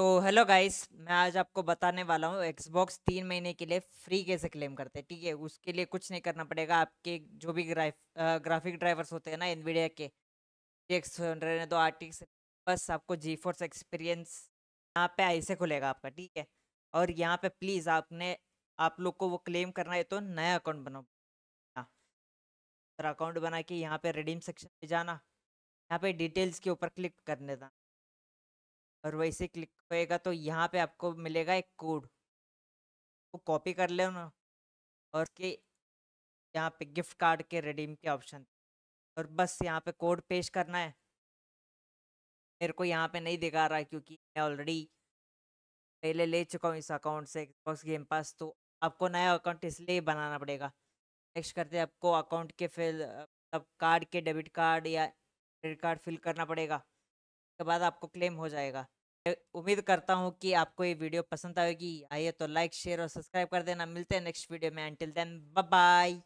तो hello guys मैं आज आपको बताने वाला हूँ एक्सबॉक्स तीन महीने के लिए फ्री कैसे क्लेम करते हैं ठीक है उसके लिए कुछ नहीं करना पड़ेगा आपके जो भी ग्राफ ग्राफिक ड्राइवर्स होते हैं ना एनवीडिया के एक्स हंड्रेड दो आर आर्टिक्स बस आपको जी फोर्स एक्सपीरियंस यहाँ पे ऐसे खुलेगा आपका ठीक है और यहाँ पे प्लीज़ आपने आप लोग को वो क्लेम करना है तो नया अकाउंट बनाओ अकाउंट हाँ। बना के यहाँ पे रिडीम सेक्शन में जाना यहाँ पे डिटेल्स के ऊपर क्लिक करने देना और वैसे क्लिक होएगा तो यहाँ पे आपको मिलेगा एक कोड तो कॉपी कर ना और के यहाँ पे गिफ्ट कार्ड के रिडीम के ऑप्शन और बस यहाँ पे कोड पेश करना है मेरे को यहाँ पे नहीं दिखा रहा है क्योंकि मैं ऑलरेडी पहले ले चुका हूँ इस अकाउंट से एक्सबॉक्स गेम पास तो आपको नया अकाउंट इसलिए बनाना पड़ेगा नेक्स्ट करते आपको अकाउंट के फिल मतलब कार्ड के डेबिट कार्ड या क्रेडिट कार्ड फिल करना पड़ेगा के बाद आपको क्लेम हो जाएगा उम्मीद करता हूँ कि आपको ये वीडियो पसंद आएगी आइए तो लाइक शेयर और सब्सक्राइब कर देना मिलते हैं नेक्स्ट वीडियो में एंटिल देन बाय